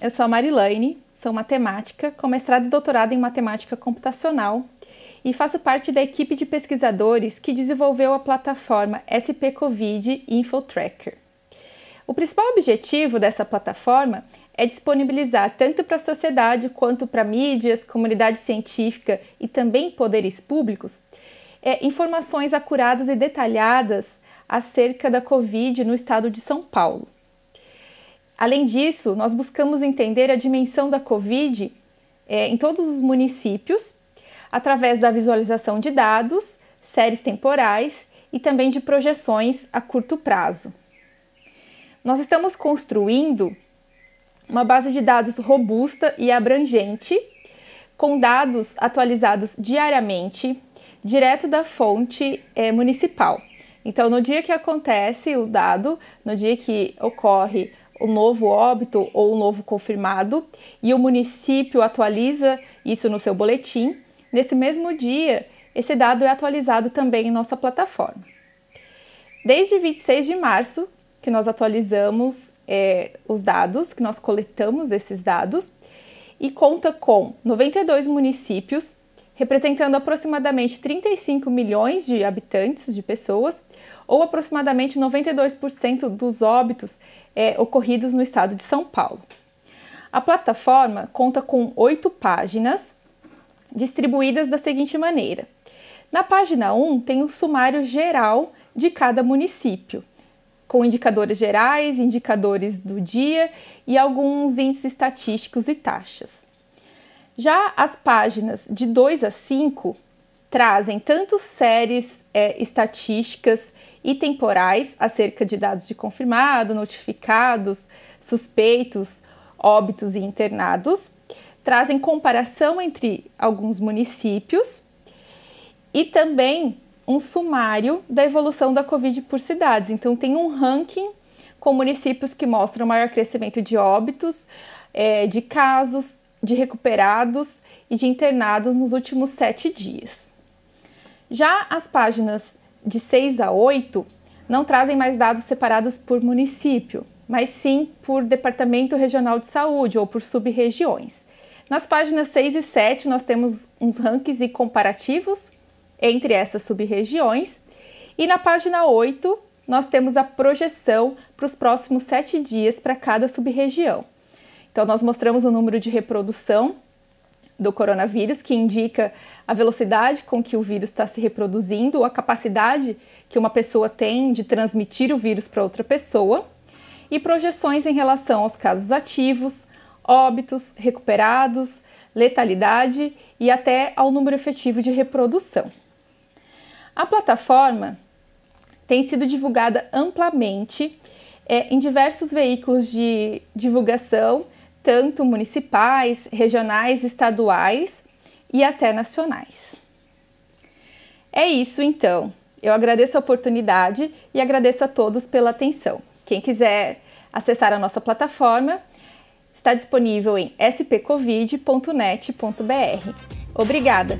eu sou a Marilaine, sou matemática, com mestrado e doutorado em matemática computacional e faço parte da equipe de pesquisadores que desenvolveu a plataforma SP Covid InfoTracker. O principal objetivo dessa plataforma é disponibilizar tanto para a sociedade quanto para mídias, comunidade científica e também poderes públicos é, informações acuradas e detalhadas acerca da Covid no estado de São Paulo. Além disso, nós buscamos entender a dimensão da Covid é, em todos os municípios, através da visualização de dados, séries temporais e também de projeções a curto prazo. Nós estamos construindo uma base de dados robusta e abrangente, com dados atualizados diariamente, direto da fonte é, municipal. Então, no dia que acontece o dado, no dia que ocorre o novo óbito ou o novo confirmado, e o município atualiza isso no seu boletim. Nesse mesmo dia, esse dado é atualizado também em nossa plataforma. Desde 26 de março, que nós atualizamos é, os dados, que nós coletamos esses dados, e conta com 92 municípios representando aproximadamente 35 milhões de habitantes, de pessoas, ou aproximadamente 92% dos óbitos é, ocorridos no estado de São Paulo. A plataforma conta com oito páginas, distribuídas da seguinte maneira: na página 1 tem um sumário geral de cada município, com indicadores gerais, indicadores do dia e alguns índices estatísticos e taxas. Já as páginas de 2 a 5 trazem tanto séries é, estatísticas e temporais acerca de dados de confirmado, notificados, suspeitos, óbitos e internados, trazem comparação entre alguns municípios e também um sumário da evolução da Covid por cidades. Então, tem um ranking com municípios que mostram maior crescimento de óbitos, é, de casos, de recuperados e de internados nos últimos sete dias. Já as páginas de 6 a 8 não trazem mais dados separados por município, mas sim por departamento regional de saúde ou por sub-regiões. Nas páginas 6 e 7 nós temos uns rankings e comparativos entre essas sub-regiões e na página 8 nós temos a projeção para os próximos sete dias para cada sub-região. Então, nós mostramos o número de reprodução do coronavírus, que indica a velocidade com que o vírus está se reproduzindo, ou a capacidade que uma pessoa tem de transmitir o vírus para outra pessoa, e projeções em relação aos casos ativos, óbitos, recuperados, letalidade e até ao número efetivo de reprodução. A plataforma tem sido divulgada amplamente é, em diversos veículos de divulgação tanto municipais, regionais, estaduais e até nacionais. É isso então. Eu agradeço a oportunidade e agradeço a todos pela atenção. Quem quiser acessar a nossa plataforma está disponível em spcovid.net.br. Obrigada!